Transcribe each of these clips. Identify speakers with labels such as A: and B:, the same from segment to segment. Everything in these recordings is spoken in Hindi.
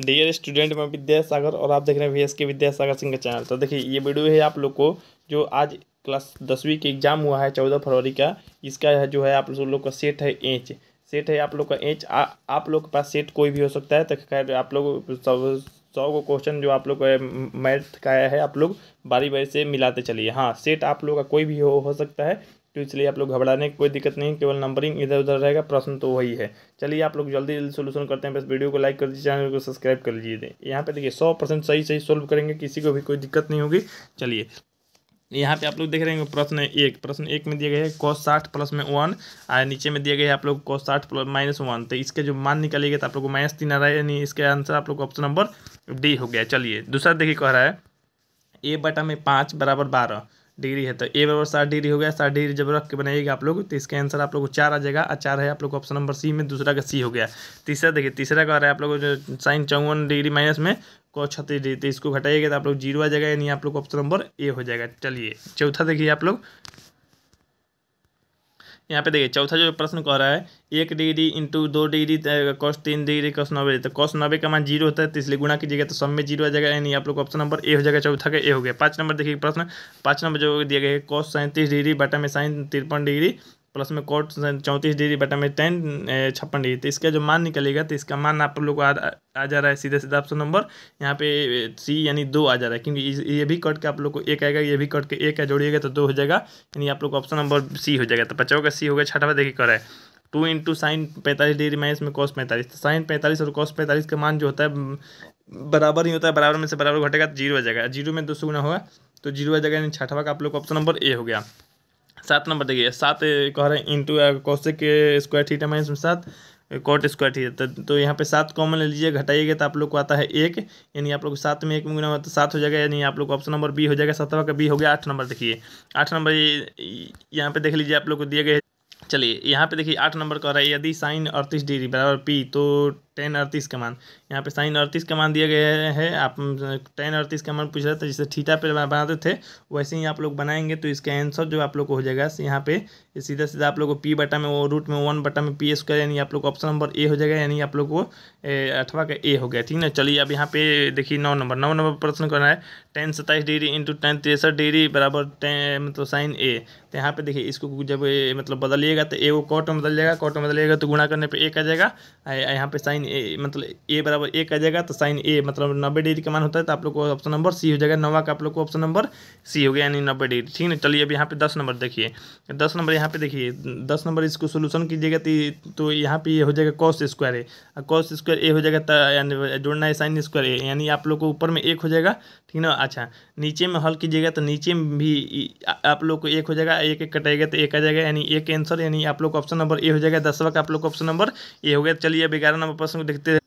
A: डियर स्टूडेंट मैं विद्यासागर और आप देख रहे हैं वी एस के विद्यासागर सिंह का चैनल तो देखिए ये वीडियो है आप लोग को जो आज क्लास दसवीं के एग्जाम हुआ है चौदह फरवरी का इसका है जो है आप लोग का सेट है एच सेट है आप लोग का एच आ, आप लोग के पास सेट कोई भी हो सकता है तो खैर आप लोग सब सौ को क्वेश्चन जो आप लोग का मैथ का आया है आप लोग बारी बारी से मिलाते चलिए हाँ सेट आप लोग का कोई भी हो हो सकता है तो इसलिए आप लोग घबराने की कोई दिक्कत नहीं केवल नंबरिंग इधर उधर रहेगा प्रश्न तो वही है चलिए आप लोग जल्दी जल्दी सोल्यूशन करते हैं बस वीडियो को लाइक कर दीजिए चैनल को सब्सक्राइब कर लीजिए यहाँ पे देखिए सौ परसेंट सही सही सोल्व करेंगे किसी को भी कोई दिक्कत नहीं होगी चलिए यहाँ पे आप लोग देख रहे हैं प्रश्न एक प्रश्न एक में दिया गया है कॉस साठ प्लस में वन और नीचे में दिया गया है आप लोग कॉस साठ प्लस माइनस वन तो इसके जो मान निकालिएगा तो आप लोग को माइनस तीन आ रहा है यानी इसका आंसर आप लोग ऑप्शन नंबर डी हो गया चलिए दूसरा देखिए कह रहा है ए बटा में पाँच बराबर बारह डिग्री है तो ए बराबर साठ डिग्री हो गया साठ डिग्री जब रख के बनाइएगा आप लोग तो इसका आंसर आप लोग को चार आ जाएगा और चार है आप लोग को ऑप्शन नंबर सी में दूसरा का सी हो गया तीसरा देखिए तीसरा का आ रहा है आप लोग जो साइन चौवन डिग्री माइनस में को छत्तीस डिग्री तो इसको घटाइएगा तो आप लोग जीरो आ जाएगा यानी आप लोग ऑप्शन नंबर ए हो जाएगा चलिए चौथा देखिए आप लोग यहाँ पे देखिए चौथा जो प्रश्न कह रहा है एक डिग्री इंटू दो डिग्री कॉस तीन डिग्री कॉस नब्बे तो कॉस नब्बे का मान जीरो होता है तो इसलिए गुणा कीजिएगा तो सब में जीरो आ जाएगा यानी आप लोग ऑप्शन नंबर ए हो जाएगा चौथा का ए हो गया पाँच नंबर देखिए प्रश्न पाँच नंबर जो दिया गया है कॉस सैंतीस डिग्री बटा में साइन तिरपन डिग्री प्लस में कोट चौंतीस डिग्री बटा में टेन छप्पन डिग्री तो इसका जो मान निकलेगा तो इसका मान आप लोग को आ, आ जा रहा है सीधा सीधा ऑप्शन नंबर यहाँ पे सी यानी दो आ जा रहा है क्योंकि ये भी कट के आप लोग को एक आएगा ये भी कट के एक जोड़िएगा तो दो हो जाएगा यानी आप लोग को ऑप्शन नंबर सी हो जाएगा तो पचाव का सी होगा छठवा देखिए कर है टू इंटू साइन पैंतालीस डिग्री माइनस में कॉस पैंतालीस तो साइन पैंतालीस और कॉस पैंतालीस का मान जो होता है बराबर ही होता है बराबर में से बराबर घटेगा तो जीरो आ जाएगा जीरो में दो सौ गुना होगा तो जीरो आ जाएगा यानी छठवा का आप लोग ऑप्शन नंबर ए हो गया सात नंबर देखिए सात कह रहे हैं into cosec square theta minus में सात कोट स्क्वायर थीटा तो, तो यहाँ पे सात कॉमन ले लीजिए घटाइएगा तो आप लोग को आता है एक यानी आप लोग सात में एक में गुना तो सात हो जाएगा यानी आप लोग ऑप्शन नंबर बी हो जाएगा सत्रह का बी हो गया आठ नंबर देखिए आठ नंबर यहाँ पे देख लीजिए आप लोग को दिए गए चलिए यहाँ पे देखिए आठ नंबर कह रहा है यदि साइन अड़तीस डिग्री बराबर पी तो टेन अड़तीस का मान यहाँ पे साइन अड़तीस का मान दिया गया है आप टेन अड़तीस का मान पूछ रहे थे जैसे ठीठा पे बनाते थे वैसे ही आप लोग बनाएंगे तो इसका आंसर जो आप लोग को हो जाएगा यहाँ पे सीधा सीधा आप लोग को पी बटा में वो रूट में वन बटा में पी स्क्वायर यानी आप लोग को ऑप्शन नंबर ए हो जाएगा यानी आप लोग को अठवा का ए हो गया ठीक ना चलिए अब यहाँ पे देखिए नौ नंबर नौ नंबर प्रश्न करना है टेन सत्ताईस डिग्री इंटू टेन तिरसठ डिग्री बराबर टेन मतलब साइन ए तो यहाँ पे देखिए इसको जब मतलब बदलिएगा तो ए वो कॉट में बदल जाएगा कॉट में बदलिएगा तो गुणा करने पर एक आ जाएगा यहाँ पे साइन साइन ए मतलब ए बराबर एक आ जाएगा तो साइन ए मतलब नब्बे डिग्री का मान होता है तो आप लोग को ऑप्शन नंबर सी हो जाएगा नवा का आप लोग को ऑप्शन नंबर सी हो गया यानी नब्बे डिग्री ठीक है चलिए अब यहाँ पे दस नंबर देखिए दस नंबर यहाँ पे देखिए दस नंबर इसको सोल्यूशन कीजिएगा तो, तो यहाँ पे हो जाएगा cos square A cos square A हो जाएगा तो यानी जोड़ना है साइन स्क्वायर ए यानी आप लोग को ऊपर में एक हो जाएगा ठीक है ना अच्छा नीचे में हल कीजिएगा तो नीचे में भी आप लोग को एक हो जाएगा एक एक कटाएगा तो एक आ जाएगा यानी एक आंसर यानी आप लोग ऑप्शन नंबर ए हो जाएगा दसवा का आप लोग ऑप्शन नंबर ए हो गया चलिए अब ग्यारह नंबर पर प्रश्न को देखते हैं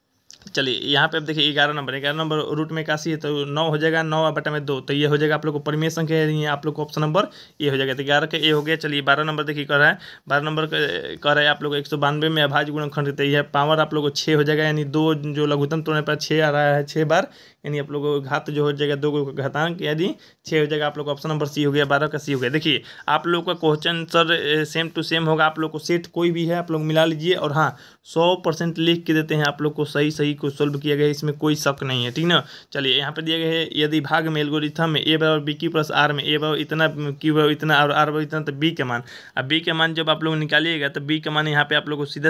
A: चलिए यहाँ पे आप देखिए ग्यारह नंबर ग्यारह नंबर रूट में काशी है तो नौ हो जाएगा नौ बटा में दो तो ये हो जाएगा आप लोग को परिमेय संख्या है आप लोग को ऑप्शन नंबर ए हो जाएगा तो ग्यारह का ए हो गया चलिए बारह नंबर देखिए कर रहा है बारह नंबर कर रहा है आप लोग एक सौ बानवे में अभाज्य गुणखंड देते हैं पावर आप लोग को छः हो जाएगा यानी दो जो लघुतम तोड़ने पर छः आ रहा है छः बार यानी आप लोगों को घात जो हो जाएगा दो को घातांक यदि छः हो जाएगा आप लोग ऑप्शन नंबर सी हो गया बारह का सी हो गया देखिए आप लोग का question sir same to same होगा आप लोग को सेट कोई भी है आप लोग मिला लीजिए और हाँ सौ परसेंट लिख के देते हैं आप लोग को सही सही को सोल्व किया गया इसमें कोई शक नहीं है ठीक ना चलिए यहाँ पर दिया गया है यदि भाग में एल्गोरिथम में ए बराबर बी क्यू प्लस आर में ए बराबर इतना क्यू बराबर इतना और आर बराबर इतना तो बी का मान अब बी का मान जब आप लोग निकालिएगा तो बी का मान यहाँ पे आप लोग को सीधा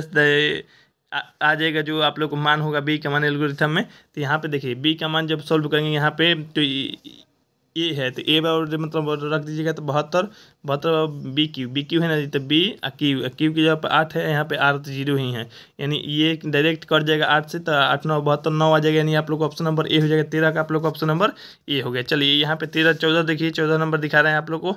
A: आ, जाएगा जो आप लोग को मान होगा बी का मान एल्गोरिथम में तो यहाँ पे देखिए बी का मान जब सॉल्व करेंगे यहाँ पे तो ए है तो ए बार मतलब रख दीजिएगा तो बहत्तर बहत्तर बी क्यू बी क्यू है ना तो बी क्यू क्यू की जगह पर आठ है यहाँ पे आर तो जीरो ही है यानी ये डायरेक्ट कट जाएगा आठ से तो आठ नौ बहत्तर नौ आ जाएगा यानी आप लोग को ऑप्शन नंबर ए हो जाएगा तेरह का आप लोग का ऑप्शन नंबर ए हो गया चलिए यहाँ पे तेरह चौदह देखिए चौदह नंबर दिखा रहे हैं आप लोग को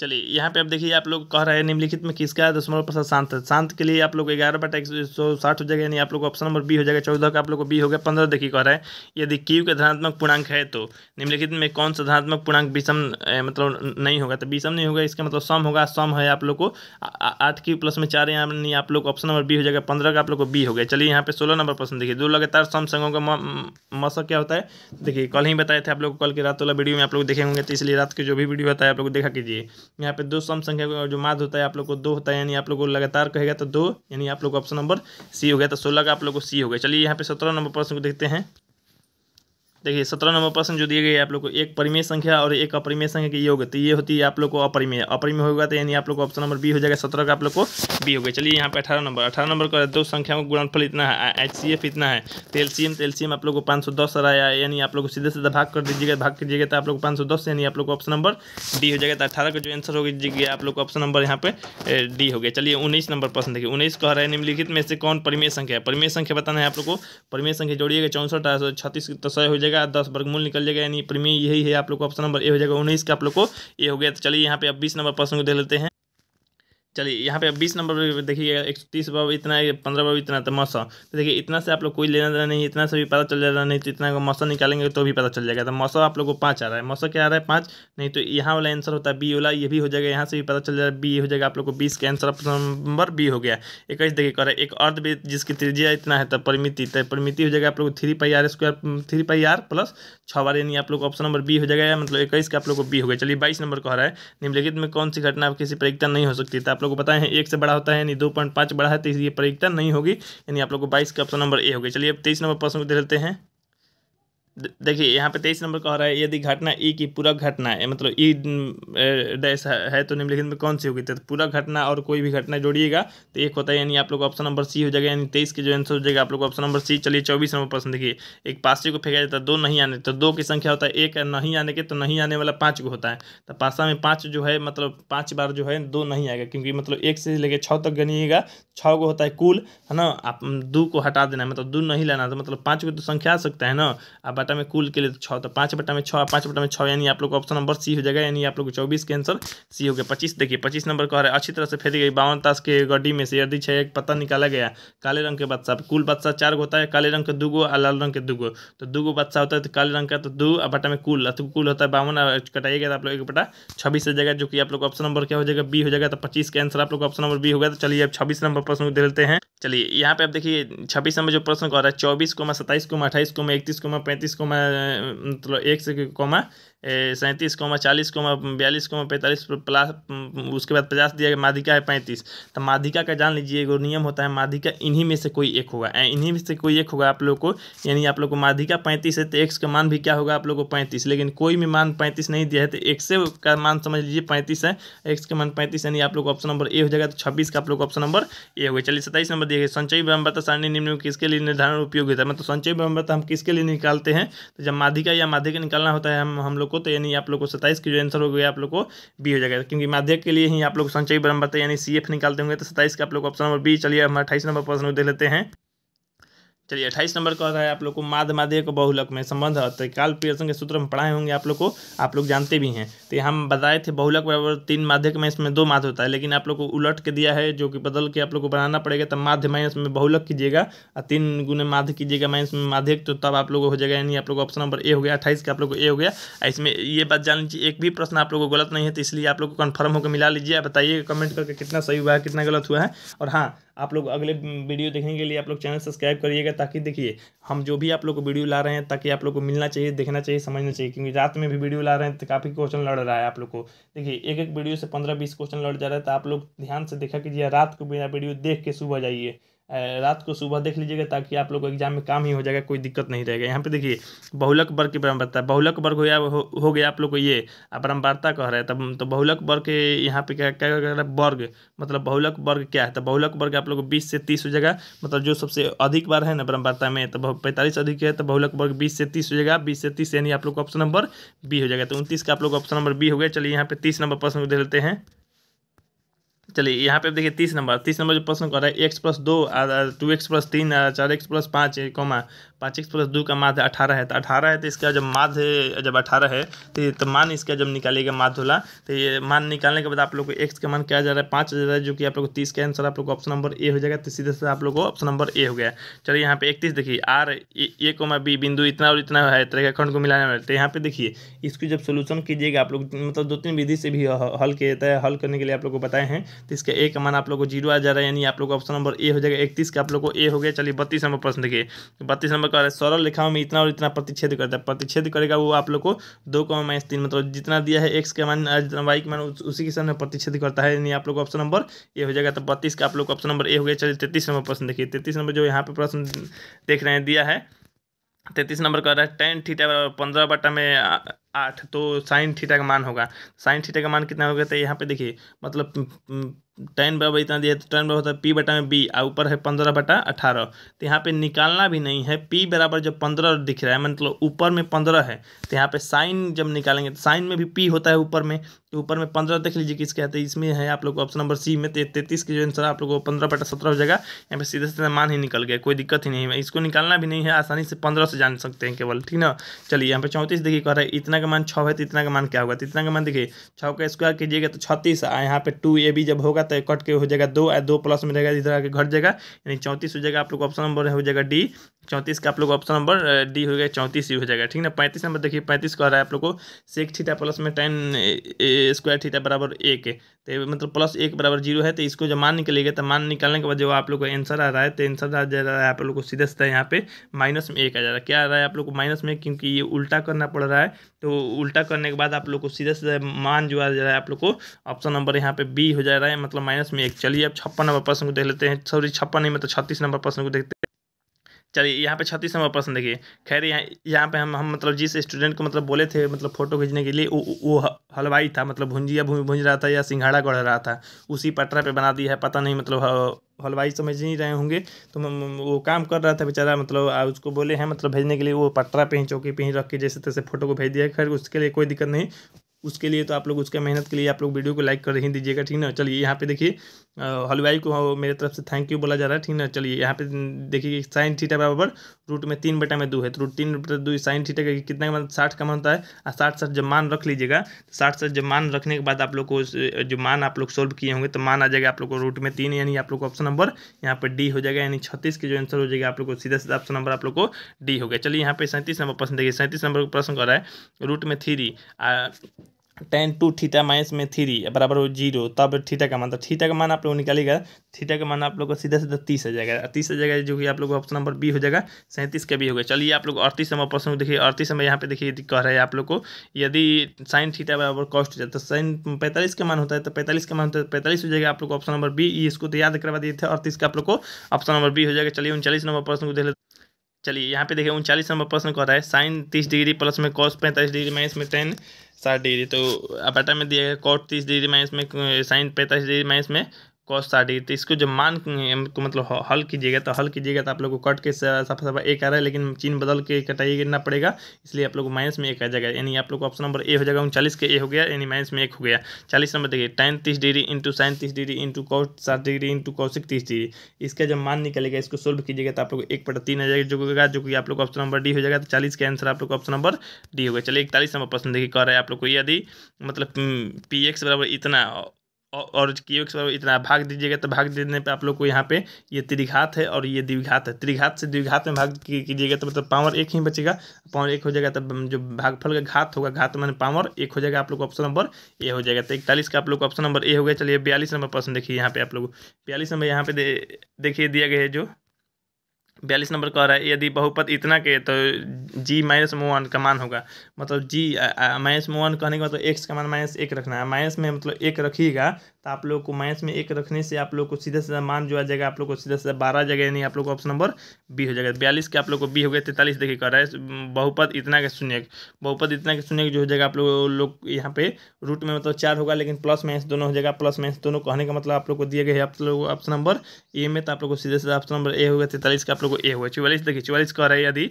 A: चलिए यहाँ पे आप देखिए आप लोग कह रहे हैं निम्नलिखित में किसका दशमलव प्रतिशत शांत है शांत के लिए आप लोग ग्यारह बटा एक सौ साठ हो जाएगा यानी आप लोग ऑप्शन नंबर बी हो जाएगा चौदह का आप लोग को बी हो गया पंद्रह देखिए कह रहा है यदि क्यू का धनात्मक पूर्णांक है तो निम्नलिखित में कौन सा धनात्मक पूर्णांक विषम मतलब नहीं होगा तो विषम नहीं होगा इसका मतलब सम होगा सम है आप लोग को आठ की प्लस में चार यानी आप लोग ऑप्शन नंबर बी हो जाएगा पंद्रह का आप लोग को बी हो गया चलिए यहाँ पे सोलह नंबर प्रश्न देखिए दो लगातार सम संगों का मस क्या होता है देखिए कल ही बताए थे आप लोग कल की रात वाला वीडियो में आप लोग देखे होंगे तो इसलिए रात के जो भी वीडियो होता है आप लोग देखा कीजिए यहाँ पे दो सम संख्या का जो माध होता है आप लोग को दो होता है यानी आप लोग को लगातार कहेगा तो दो यानी आप लोग ऑप्शन नंबर सी हो गया तो सोलह का आप लोग को सी हो गया चलिए यहाँ पे सत्रह नंबर प्रश्न को देखते हैं देखिए सत्रह नंबर प्रश्न जो दिए गए आप लोग को एक परिमेय संख्या और एक अपरिमेय संख्या की योग होगी तो ये होती है आप लोग को अपरिमेय अपरिमेय होगा तो यानी आप लोग को ऑप्शन नंबर बी हो जाएगा सत्रह का आप लोग को बी हो गया चलिए यहाँ पे अठारह नंबर अठारह नंबर का दो संख्याओं का गुणनफल इतना है एच सी एफ इतना है तो एल आप लोग को पाँच सौ दस आया यानी आप लोग सीधे सीधे सीधा भाग कर दीजिएगा भाग कीजिएगा तो आप लोग पाँच सौ दस यानी आप लोग को ऑप्शन नंबर डी हो जाएगा तो अठारह का जो आंसर हो गया आप लोग को ऑप्शन नंबर यहाँ पे डी हो गया चलिए उन्नीस नंबर प्रश्न देखिए उन्नीस कह रहा है निम्नलिखित में से कौन परिमेय संख्या है परिमेय संख्या बताना है आप लोग को परिमेय संख्या जोड़िएगा चौंसठ छत्तीस तो सौ हो जाएगा जाएगा दस वर्गमूल निकल जाएगा यानी प्रीमियम यही है आप लोग को ऑप्शन नंबर ए हो जाएगा उन्नीस का आप लोग को ए हो गया तो चलिए यहाँ पे अब बीस नंबर प्रश्न को देख लेते हैं चलिए यहाँ पे बीस नंबर देखिएगा एक सौ तीस बाबू इतना पंद्रह बाबू इतना तो मौसम तो देखिए इतना से आप लोग कोई लेना देना नहीं इतना से भी पता चल जा रहा नहीं तो इतना मौसम निकालेंगे तो भी पता चल जाएगा तो मौसम आप लोग को पाँच आ रहा है मौसम क्या आ रहा है पाँच नहीं तो यहाँ वाला आंसर होता है बी वाला ये भी हो जाएगा यहाँ से भी पता चल जाएगा बी हो जाएगा आप लोग को बीस का आंसर नंबर बी हो गया इक्कीस देखिए करें एक अर्ध भी जिसकी त्रिजिया इतना है तो परिमिति तो परिमिति हो जाएगा आप लोग three pi r square three pi r plus छः बार यानी आप लोग ऑप्शन नंबर बी हो जाएगा मतलब इक्कीस का आप लोग को बी हो गया चलिए बाईस नंबर कह रहा है निम्नलिखित में कौन सी घटना किसी पर नहीं हो सकती तो आप लोग को बताए हैं एक से बड़ा होता है यानी दो पॉइंट पाँच बड़ा है तो इसलिए प्रायिकता नहीं होगी यानी आप लोग को बाईस का ऑप्शन नंबर ए होगी चलिए अब तेईस नंबर प्रश्न को देख लेते हैं देखिए यहाँ पे तेईस नंबर कह रहा है यदि घटना ई की पूरा घटना है मतलब ई डैश है तो निम्नलिखित में कौन सी होगी तो पूरा घटना और कोई भी घटना जोड़िएगा तो एक होता है यानी आप लोग ऑप्शन नंबर सी हो जाएगा यानी तेईस के जो आंसर हो जाएगा आप लोग ऑप्शन नंबर सी चलिए चौबीस नंबर प्रश्न देखिए एक पासी को फेंका जाता है दो नहीं आने तो दो की संख्या होता है एक नहीं आने के तो नहीं आने वाला पाँच को होता है तो पासा में पाँच जो है मतलब पाँच बार जो है दो नहीं आएगा क्योंकि मतलब एक से लेकर छः तक गनिएगा छः को होता है कुल है ना आप दो को हटा देना है मतलब दो नहीं लाना तो मतलब पाँच को तो संख्या आ सकता है ना आप बटा में कुल के लिए तो छः तो पाँच बटा में छः पाँच बटा में छः यानी आप लोग ऑप्शन नंबर सी हो जाएगा यानी आप लोग चौबीस के आंसर सी हो गया पच्चीस देखिए पच्चीस नंबर कह रहे अच्छी तरह से फेंकी गई बावन तास के गड्डी में से यदि छः एक पत्ता निकाला गया काले रंग के बादशाह कुल बादशाह चार होता है काले रंग के दो गो और लाल रंग के दो गो तो दो गो बादशाह होता है तो काले रंग का तो दो और बटा में कुल तो कुल होता है बावन कटाई गया तो आप लोग एक बटा छब्बीस हो जाएगा जो कि आप लोग ऑप्शन नंबर क्या हो जाएगा बी हो जाएगा तो पच्चीस के आंसर आप लोग ऑप्शन नंबर बी होगा तो चलिए अब छब्बीस नंबर प्रश्न को देते हैं चलिए यहाँ पे आप देखिए छब्बीस नंबर जो प्रश्न कह रहा है चौबीस कोमा सत्ताईस कोमा अट्ठाईस कोमा इकतीस कोमा पैंतीस kommer, eh, til å komme, सैंतीस कोमा चालीस कोमा बयालीस कोमा पैंतालीस प्लस उसके बाद पचास दिया गया माधिका है पैंतीस तो माधिका का जान लीजिए एगो नियम होता है माधिका इन्हीं में से कोई एक होगा इन्हीं में से कोई एक होगा आप लोग को यानी आप लोग को माधिका पैंतीस है तो एक्स का मान भी क्या होगा आप लोग को पैंतीस लेकिन कोई भी मान पैंतीस नहीं दिया है तो एक्स का मान समझ लीजिए पैंतीस है एक्स का मान पैंतीस यानी आप लोग ऑप्शन नंबर ए हो जाएगा तो छब्बीस का आप लोग ऑप्शन नंबर ए हो गया चलिए सत्ताईस नंबर दिए गए संचयी ब्रह्मता सारणी निम्न किसके लिए निर्धारण उपयोग होता है मतलब संचयी ब्रह्मता हम किसके लिए निकालते हैं तो जब माधिका या माधिका निकालना होता है हम हम लोग लोग को तो यानी आप लोग को सत्ताईस की जो आंसर हो गया आप लोग को बी हो जाएगा क्योंकि माध्यम के लिए ही आप लोग संचयी ब्रह्म यानी सी निकालते होंगे तो सत्ताईस का आप लोग ऑप्शन नंबर बी चलिए हम अट्ठाईस नंबर प्रश्न को देख लेते हैं चलिए अट्ठाईस नंबर का है आप लोग को माध माध्य को बहुलक में संबंध है काल पियर्सन के सूत्र में पढ़ाए होंगे आप लोग को आप लोग जानते भी हैं तो हम बताए थे बहुलक बराबर तीन माध्यक में इसमें दो माध्य होता है लेकिन आप लोग को उलट के दिया है जो कि बदल के आप लोग को बनाना पड़ेगा तब माध्य माइनस में बहुलक कीजिएगा और तीन गुने माध्य कीजिएगा माइनस में माध्यक तो तब आप लोग हो जाएगा यानी आप लोग ऑप्शन नंबर ए हो गया अट्ठाईस का आप लोग को ए हो गया इसमें ये बात जान लीजिए एक भी प्रश्न आप लोग को गलत नहीं है तो इसलिए आप लोग को कन्फर्म होकर मिला लीजिए बताइए कमेंट करके कितना सही हुआ है कितना गलत हुआ है और हाँ आप लोग अगले वीडियो देखने के लिए आप लोग चैनल सब्सक्राइब करिएगा ताकि देखिए हम जो भी आप लोग को वीडियो ला रहे हैं ताकि आप लोग को मिलना चाहिए देखना चाहिए समझना चाहिए क्योंकि रात में भी वीडियो ला रहे हैं तो काफ़ी क्वेश्चन लड़ रहा है आप लोग को देखिए एक एक वीडियो से पंद्रह बीस क्वेश्चन लड़ जा रहा है तो आप लोग ध्यान से देखा कीजिए रात को बिना वीडियो देख के सुबह जाइए रात को सुबह देख लीजिएगा ताकि आप लोग को एग्जाम में काम ही हो जाएगा कोई दिक्कत नहीं रहेगा यहाँ पे देखिए बहुलक वर्ग की परम्परता बहुलक वर्ग हो गया हो, गया आप लोग को ये परम्परता कह रहे हैं तब तो बहुलक वर्ग के यहाँ पे क्या क्या कह रहा है वर्ग मतलब बहुलक वर्ग क्या है तो बहुलक वर्ग आप लोग को बीस से तीस हो जाएगा मतलब जो सबसे अधिक बार है ना परम्परता में तो पैंतालीस अधिक है तो बहुलक वर्ग बीस से तीस हो जाएगा बीस से तीस यानी आप लोग को ऑप्शन नंबर बी हो जाएगा तो उनतीस का आप लोग ऑप्शन नंबर बी हो गया चलिए यहाँ पे तीस नंबर प्रश्न को दे लेते हैं चलिए यहाँ पे देखिए तीस नंबर तीस नंबर जो प्रश्न कर रहा है एक्स प्लस दो टू एक्स प्लस तीन चार एक्स प्लस पाँच कोमा पाँच एक्स प्लस दो का माध्य अठारह है तो अठारह है तो इसका जब माध्य जब अठारह है तो, तो मान इसका जब निकालेगा माध्युला तो ये मान निकालने के बाद आप लोग को एक्स का मान क्या जा रहा है पाँच जा रहा है जो कि आप लोग तीस का आंसर आप लोग को ऑप्शन नंबर ए हो जाएगा तो सीधे से आप लोग को ऑप्शन नंबर ए हो गया चलिए यहाँ पे इकतीस देखिए आर ए कोमा बी बिंदु इतना और इतना है त्रेखाखंड को मिलाने में तो यहाँ पे देखिए इसकी जब सोल्यूशन कीजिएगा आप लोग मतलब दो तीन विधि से भी हल है तो हल करने के लिए आप लोग को बताए हैं तो इसका ए का मान आप लोग को जीरो आ जा रहा है यानी आप लोग ऑप्शन नंबर ए हो जाएगा इकतीस का आप लोग को ए हो गया चलिए बत्तीस नंबर प्रश्न देखिए तो बत्तीस नंबर का सरल लिखाओं में इतना और इतना प्रतिच्छेद करता है प्रतिच्छेद करेगा वो आप लोग को दो कम माइनस तीन मतलब जितना दिया है एक्स का मान जितना वाई के मान उसी के सामने प्रतिच्छेद करता है यानी आप लोग ऑप्शन नंबर ए हो जाएगा तो बत्तीस का आप लोग ऑप्शन नंबर ए हो गया चलिए तैतीस नंबर प्रश्न देखिए तैतीस नंबर जो यहाँ पे प्रश्न देख रहे हैं दिया है तैतीस नंबर का रहा है टेन थीटा बराबर पंद्रह बटा में आठ तो साइन थीटा का मान होगा साइन थीटा का मान कितना होगा तो यहाँ पे देखिए मतलब टेन बराबर इतना दिया तो टेन बराबर होता है पी बटा में बी और ऊपर है पंद्रह बटा अठारह तो यहाँ पे निकालना भी नहीं है पी बराबर जब पंद्रह दिख रहा है मतलब ऊपर में पंद्रह है तो यहाँ पे साइन जब निकालेंगे तो साइन में भी पी होता है ऊपर में तो ऊपर में पंद्रह देख लीजिए किसके आते हैं इसमें है आप लोग को ऑप्शन नंबर सी में तैतीस के जो आंसर आप लोग को पंद्रह बटा सत्रह हो जाएगा यहाँ पे सीधे सीधा मान ही निकल गया कोई दिक्कत ही नहीं है इसको निकालना भी नहीं है आसानी से पंद्रह से जान सकते हैं केवल ठीक ना चलिए यहाँ पे चौंतीस देखिए कह रहा है इतना का मान छः है तो इतना का मान क्या होगा तो इतना का मान देखिए छः का स्क्वायर कीजिएगा तो छत्तीस आ यहाँ पे टू ए बी जब होगा तो कट के हो जाएगा दो दो प्लस में रहेगा इधर आगे घट जाएगा यानी चौंतीस हो जाएगा आप लोग ऑप्शन नंबर हो जाएगा डी चौंतीस का आप लोग ऑप्शन नंबर डी हो गया चौंतीस ही हो जाएगा ठीक है ना पैंतीस नंबर देखिए पैंतीस कह रहा है आप लोग को सेक थीटा प्लस में टेन स्क्वायर थीटा बराबर एक तो मतलब प्लस एक बराबर जीरो है तो इसको जब मान निकलेगा तो मान निकालने के बाद जो आप लोग को आंसर आ रहा है तो आंसर आ जा रहा है आप लोग को सीधे सीधा यहाँ पे माइनस में एक आ जा रहा है क्या आ रहा है आप लोग को माइनस में क्योंकि ये उल्टा करना पड़ रहा है तो उल्टा करने के बाद आप लोग को सीधे सीधा मान जो आ जा रहा है आप लोग को ऑप्शन नंबर यहाँ पे बी हो जा रहा है मतलब माइनस में एक चलिए अब छप्पन नंबर प्रश्न को देख लेते हैं सॉरी छप्पन नहीं मतलब छत्तीस नंबर प्रश्न को देखते हैं चलिए यहाँ पे छत्तीस नंबर प्रश्न देखिए खैर यहाँ यहाँ पे हम हम मतलब जिस स्टूडेंट को मतलब बोले थे मतलब फ़ोटो खींचने के लिए वो वो हलवाई था मतलब भुंजिया भूंज रहा था या सिंघाड़ा गढ़ रहा था उसी पटरा पे बना दिया है पता नहीं मतलब हलवाई समझ नहीं रहे होंगे तो वो काम कर रहा था बेचारा मतलब उसको बोले हैं मतलब भेजने के लिए वो पटरा पे ही चौकी पे ही रख के जैसे तैसे फोटो को भेज दिया खैर उसके लिए कोई दिक्कत नहीं उसके लिए तो आप लोग उसके मेहनत के लिए आप लोग वीडियो को लाइक कर ही दीजिएगा ठीक ना चलिए यहाँ पे देखिए हलवाई को मेरे तरफ से थैंक यू बोला जा रहा है ठीक ना चलिए यहाँ पे देखिए साइन थीटा बराबर रूट में तीन बटा में दो है तो रूट तीन बटा दो साइन थीटा का कितना का साठ का मान होता है और साठ साठ जब मान रख लीजिएगा तो साठ साठ जब मान रखने के बाद आप लोग को जो मान आप लोग सोल्व किए होंगे तो मान आ जाएगा आप लोग को रूट में तीन यानी आप लोग को ऑप्शन नंबर यहाँ पर डी हो जाएगा यानी छत्तीस के जो आंसर हो जाएगा आप लोग को सीधा सीधा ऑप्शन नंबर आप लोग को डी हो गया चलिए यहाँ पे सैंतीस नंबर प्रश्न देखिए सैंतीस नंबर का प्रश्न कर रहा है रूट में three tan two theta minus में थ्री बराबर हो जीरो तब थीटा का मान तो थीटा का मान आप लोग निकालेगा थीटा का मान आप लोग को सीधा सीधा तीस आ जाएगा तीस आ जाएगा जो कि आप लोग ऑप्शन नंबर बी हो जाएगा सैंतीस का बी होगा चलिए आप लोग अड़तीस नंबर प्रश्न देखिए अड़तीस नंबर यहाँ पे देखिए कह रहे हैं आप लोग को यदि साइन थीटा बराबर कॉस्ट हो जाए तो साइन पैंतालीस का मान होता है तो पैंतालीस का मान होता है तो पैंतालीस हो जाएगा आप लोग ऑप्शन नंबर बी इसको तो याद करवा दिए थे अड़तीस का आप लोग को ऑप्शन नंबर बी हो जाएगा चलिए उनचालीस नंबर प्रश्न को देख लेते चलिए यहाँ पे देखिए उनचालीस नंबर प्रश्न कह रहा है साइन तीस डिग्री प्लस में कॉस्ट पैंतालीस डिग्री माइनस में टेन साठ डिग्री तो अपाटा में दिया गया कॉट तीस डिग्री माइनस में साइन पैंतालीस डिग्री माइनस में कॉस साढ़ी तो इसको जब मान को मतलब हल कीजिएगा तो हल कीजिएगा तो आप लोग को कट के सफा सफा एक आ रहा है लेकिन चीन बदल के कटाई करना पड़ेगा इसलिए आप लोग को माइनस में एक आ जाएगा यानी आप लोग को ऑप्शन नंबर ए हो जाएगा उनचालीस के ए हो गया यानी माइनस में एक हो गया चालीस नंबर देखिए टेन तीस डिग्री इंटू साइन तीस डिग्री इंटू कौ सात डिग्री इंटू कौशिक तीस डिग्री इसका जब मान निकलेगा इसको सोल्व कीजिएगा तो आप लोग एक पटा तीन आ जाएगा जो होगा जो कि आप लोग ऑप्शन नंबर डी हो जाएगा तो चालीस का आंसर आप लोग ऑप्शन नंबर डी होगा चलिए इकतालीस नंबर पसंद देखिए कह रहे है आप लोग को यदि मतलब पी हम्म, एक्स बराबर इतना और की इतना भाग दीजिएगा तो भाग देने पे आप लोग को यहाँ पे ये त्रिघात है और ये द्विघात है त्रिघात से द्विघात में भाग कीजिएगा तो मतलब पावर एक ही बचेगा पावर एक हो जाएगा तब जो भागफल का घात होगा घात मैंने पावर एक हो जाएगा आप लोग ऑप्शन नंबर ए हो जाएगा तो इकतालीस का आप लोग ऑप्शन नंबर ए हो गया चलिए बयालीस नंबर प्रश्न देखिए यहाँ पे आप लोग बयालीस नंबर यहाँ पे देखिए दिया गया है जो बयालीस नंबर कह रहा है यदि बहुपद इतना के तो जी माइनस वन का मान होगा मतलब जी माइनस मो वन कहने का मतलब एक्स का मान माइनस एक रखना है माइनस में मतलब एक रखिएगा तो आप लोग को माइनस में एक रखने से आप लोग को सीधा सीधा मान जो आ जाएगा आप लोग को सीधा सीधा बारह जगह यानी आप लोग को ऑप्शन नंबर बी हो जाएगा बयालीस के आप लोग को बी हो गया तैंतालीस देखिए कर रहा है बहुपद इतना के शून्य बहुपद इतना के शून्य जो हो जाएगा आप लोग लोग यहाँ पे रूट में मतलब चार होगा लेकिन प्लस माइनस दोनों हो जाएगा प्लस माइनस दोनों कहने का मतलब आप लोग को दिए गए आप लोग ऑप्शन नंबर ए में तो आप लोग को सीधे सीधा ऑप्शन नंबर ए हो गया तैंतालीस के आप लोग को ए होगा चौवालीस देखिए चौवालीस कह रहा है यदि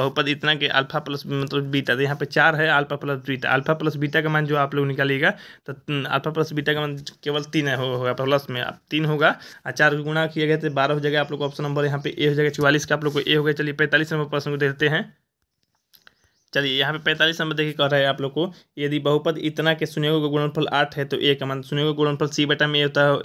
A: बहुपद इतना के अल्फा प्लस मतलब बीटा तो यहाँ पे चार है alpha plus beta alpha plus beta का मान जो आप लोग निकालिएगा तो अल्फा प्लस बीटा का मान केवल तीन हो, होगा प्लस में आप तीन होगा और चार गुणा किया गया तो बारह हो जाएगा आप लोग ऑप्शन नंबर यहाँ पे ए हो जाएगा चौवालीस का आप लोग को ए हो गया चलिए पैंतालीस नंबर प्रश्न को देखते हैं चलिए यहाँ पे पैंतालीस नंबर देखिए कह रहा है आप लोग को यदि बहुपद इतना के सुनियोग का गुणनफल आठ है तो ए का मान सुनियोग गुणनफल सी बटा में होता है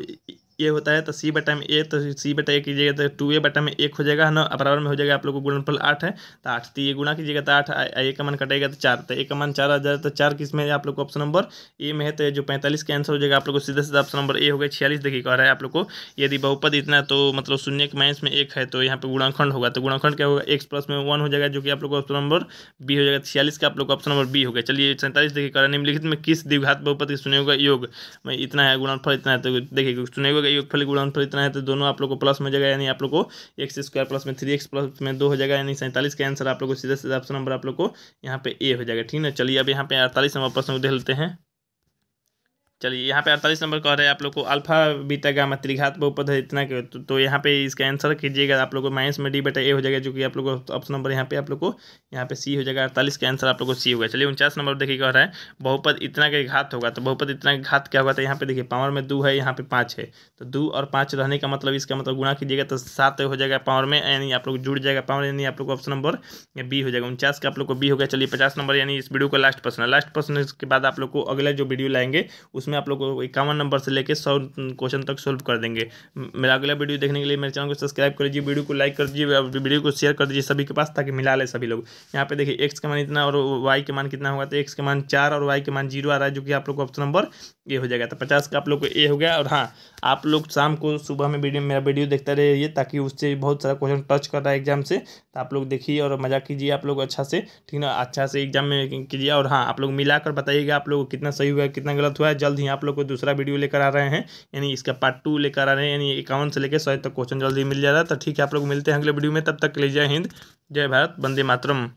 A: ए होता है तो सी बटा में ए तो सी बटा ए कीजिएगा तो टू ए बटा में एक हो जाएगा ना बराबर में हो जाएगा आप लोगों को गुणनफल आठ है तो आठ तो ये गुणा कीजिएगा तो आठ ए का मन कटेगा तो चार तो ए का मन चार हज़ार तो चार किस में आप लोग को ऑप्शन नंबर ए में है तो जो पैंतालीस का आंसर हो जाएगा आप लोग को सीधा सीधा ऑप्शन नंबर ए हो गया छियालीस देखिए कह रहा है आप लोग को यदि बहुपद इतना तो मतलब शून्य के माइनस में एक है तो यहाँ पर गुणाखंड होगा तो गुणाखंड क्या होगा एक्स प्लस में वन हो जाएगा जो कि आप लोग को ऑप्शन नंबर बी हो जाएगा तो छियालीस का आप लोग को ऑप्शन नंबर बी हो गया चलिए सैंतालीस देखिए कह रहा है निम्नलिखित में किस दिघात बहुपद सुने होगा योग में इतना है गुणाफल इतना है तो देखिए सुने होगा का योगफल गुणन फल इतना है तो दोनों आप लोग को प्लस में जाएगा यानी आप लोग को एक्स स्क्वायर प्लस में थ्री एक्स प्लस में दो हो जाएगा यानी सैंतालीस का आंसर आप लोग को सीधा सीधा ऑप्शन नंबर आप लोग को यहाँ पे ए हो जाएगा ठीक है चलिए अब यहाँ पे अड़तालीस नंबर प्रश्न को देख लेते हैं चलिए यहाँ पे अड़तालीस नंबर कह रहे हैं आप लोग को अल्फा बीटा गामा त्रिघात बहुपद है इतना के तो, तो यहाँ पे इसका आंसर कीजिएगा आप लोग को माइनस में डी बेटा ए हो जाएगा जो कि आप लोग को ऑप्शन नंबर यहाँ पे आप लोग को यहाँ पे सी हो जाएगा अड़तालीस का आंसर आप लोग को सी होगा चलिए उनचास नंबर देखिए कह रहा है बहुपद इतना के घात होगा तो बहुपद इतना का घात क्या होगा तो यहाँ पे देखिए पावर में दो है यहाँ पे पाँच है तो दो और पाँच रहने का मतलब इसका मतलब गुणा कीजिएगा तो सात हो जाएगा पावर में यानी आप लोग जुड़ जाएगा पावर यानी आप लोग को ऑप्शन नंबर बी हो जाएगा उनचास का आप लोग को बी होगा चलिए पचास नंबर यानी इस वीडियो का लास्ट प्रश्न है लास्ट प्रश्न के बाद आप लोग को अगला जो वीडियो लाएंगे उस इसमें आप लोग इक्यावन नंबर से लेकर सौ क्वेश्चन तक सोल्व कर देंगे मेरा अगला वीडियो देखने के लिए मेरे चैनल को सब्सक्राइब कर लीजिए वीडियो को लाइक कर दीजिए वीडियो को शेयर कर दीजिए सभी के पास ताकि मिला ले सभी लोग यहाँ पे देखिए एक्स के मान इतना और वाई के मान कितना होगा तो एक्स के मान चार और वाई के मान जीरो आ रहा है जो कि आप लोग को ऑप्शन नंबर ए हो जाएगा तो पचास का आप लोग को ए हो गया और हाँ आप लोग शाम को सुबह में वीडियो मेरा वीडियो देखता रहिए ताकि उससे बहुत सारा क्वेश्चन टच कर रहा है एग्जाम से आप लोग देखिए और मज़ा कीजिए आप लोग अच्छा से ठीक ना अच्छा से एग्जाम में कीजिए और हाँ आप लोग मिला कर बताइएगा आप लोग कितना सही हुआ है कितना गलत हुआ है जल्द ही आप लोग को दूसरा वीडियो लेकर आ रहे हैं यानी इसका पार्ट टू लेकर आ रहे हैं यानी इक्यावन से लेकर सौ तक क्वेश्चन जल्दी मिल जा रहा है तो ठीक है आप लोग मिलते हैं अगले वीडियो में तब तक ले जय हिंद जय भारत वंदे मातरम